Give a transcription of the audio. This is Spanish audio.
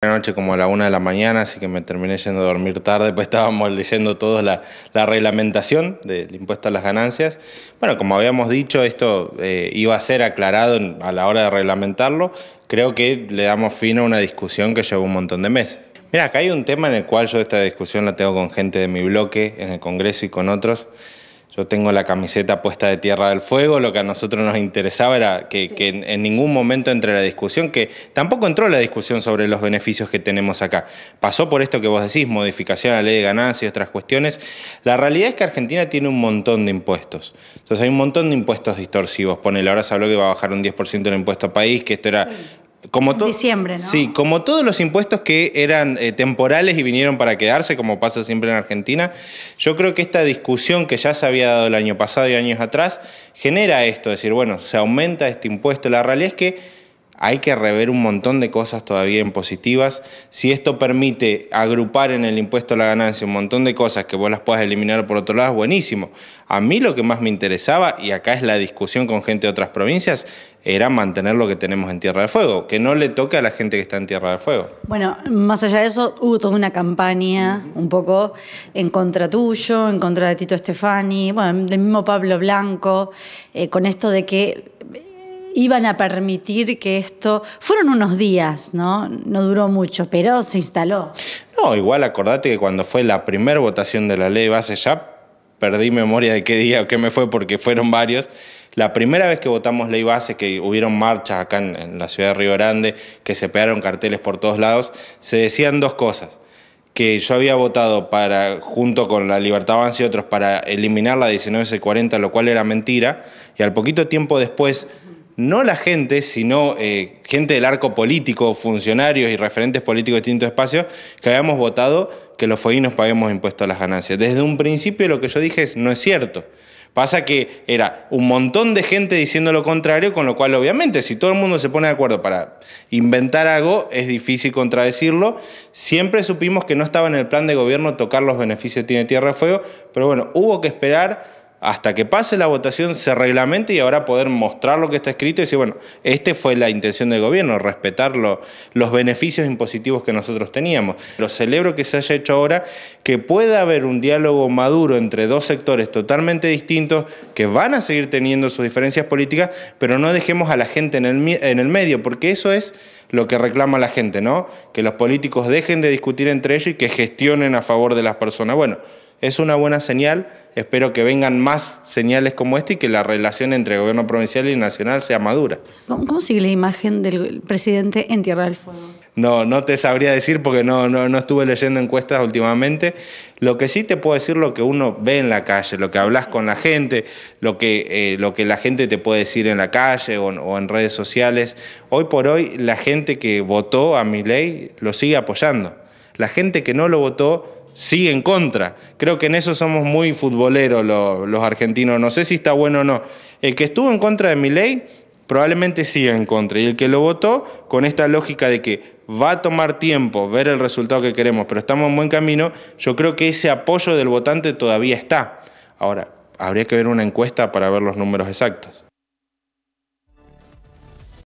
La noche como a la una de la mañana, así que me terminé yendo a dormir tarde, pues estábamos leyendo todos la, reglamentación del impuesto a las ganancias. Bueno, como habíamos dicho, esto eh, iba a ser aclarado a la hora de reglamentarlo. Creo que le damos fin a una discusión que llevó un montón de meses. Mira, acá hay un tema en el cual yo esta discusión la tengo con gente de mi bloque, en el Congreso y con otros. Yo tengo la camiseta puesta de Tierra del Fuego, lo que a nosotros nos interesaba era que, en, ningún momento entre la discusión, que tampoco entró la discusión sobre los beneficios que tenemos acá. Pasó por esto que vos decís, modificación a la ley de ganancias y otras cuestiones. La realidad es que Argentina tiene un montón de impuestos. Entonces hay un montón de impuestos distorsivos. Ponele, ahora se habló que va a bajar un 10% el impuesto a país, que esto era como diciembre, Sí, como todos los impuestos que eran eh, temporales y vinieron para quedarse, como pasa siempre en Argentina, yo creo que esta discusión que ya se había dado el año pasado y años atrás genera esto, decir, bueno, se aumenta este impuesto. La realidad es que hay que rever un montón de cosas todavía en positivas. Si esto permite agrupar en el impuesto a la ganancia un montón de cosas que vos las puedas eliminar por otro lado, buenísimo. A mí lo que más me interesaba, y acá es la discusión con gente de otras provincias, era mantener lo que tenemos en Tierra del Fuego, que no le toque a la gente que está en Tierra del Fuego. Bueno, más allá de eso, hubo toda una campaña un poco en contra tuyo, en contra de Tito Estefani, bueno, del mismo Pablo Blanco, eh, con esto de que iban a permitir que esto... Fueron unos días, ¿no? No duró mucho, pero se instaló. No, igual acordate que cuando fue la primera votación de la ley base ya perdí memoria de qué día o qué me fue porque fueron varios. La primera vez que votamos ley base, que hubieron marchas acá en, la ciudad de Río Grande, que se pegaron carteles por todos lados, se decían dos cosas que yo había votado para, junto con la Libertad Avance y otros, para eliminar la 1940, lo cual era mentira, y al poquito tiempo después no la gente, sino eh, gente del arco político, funcionarios y referentes políticos de distintos espacios, que habíamos votado que los fueguinos paguemos impuestos a las ganancias. Desde un principio lo que yo dije es, no es cierto. Pasa que era un montón de gente diciendo lo contrario, con lo cual obviamente si todo el mundo se pone de acuerdo para inventar algo, es difícil contradecirlo. Siempre supimos que no estaba en el plan de gobierno tocar los beneficios de Tiene Tierra Fuego, pero bueno, hubo que esperar hasta que pase la votación se reglamente y ahora poder mostrar lo que está escrito y decir, bueno, esta fue la intención del gobierno, respetar los beneficios impositivos que nosotros teníamos. Lo celebro que se haya hecho ahora, que pueda haber un diálogo maduro entre dos sectores totalmente distintos que van a seguir teniendo sus diferencias políticas, pero no dejemos a la gente en el, en el medio, porque eso es lo que reclama la gente, ¿no? Que los políticos dejen de discutir entre ellos y que gestionen a favor de las personas. Bueno, es una buena señal espero que vengan más señales como esta y que la relación entre gobierno provincial y nacional sea madura. ¿Cómo, sigue la imagen del presidente en Tierra del Fuego? No, no te sabría decir porque no, no, estuve leyendo encuestas últimamente. Lo que sí te puedo decir lo que uno ve en la calle, lo que hablas con la gente, lo que, eh, lo que la gente te puede decir en la calle o, en redes sociales. Hoy por hoy la gente que votó a mi ley lo sigue apoyando. La gente que no lo votó sigue en contra. Creo que en eso somos muy futboleros los, los argentinos. No sé si está bueno o no. El que estuvo en contra de mi ley probablemente siga en contra. Y el que lo votó, con esta lógica de que va a tomar tiempo ver el resultado que queremos, pero estamos en buen camino, yo creo que ese apoyo del votante todavía está. Ahora, habría que ver una encuesta para ver los números exactos.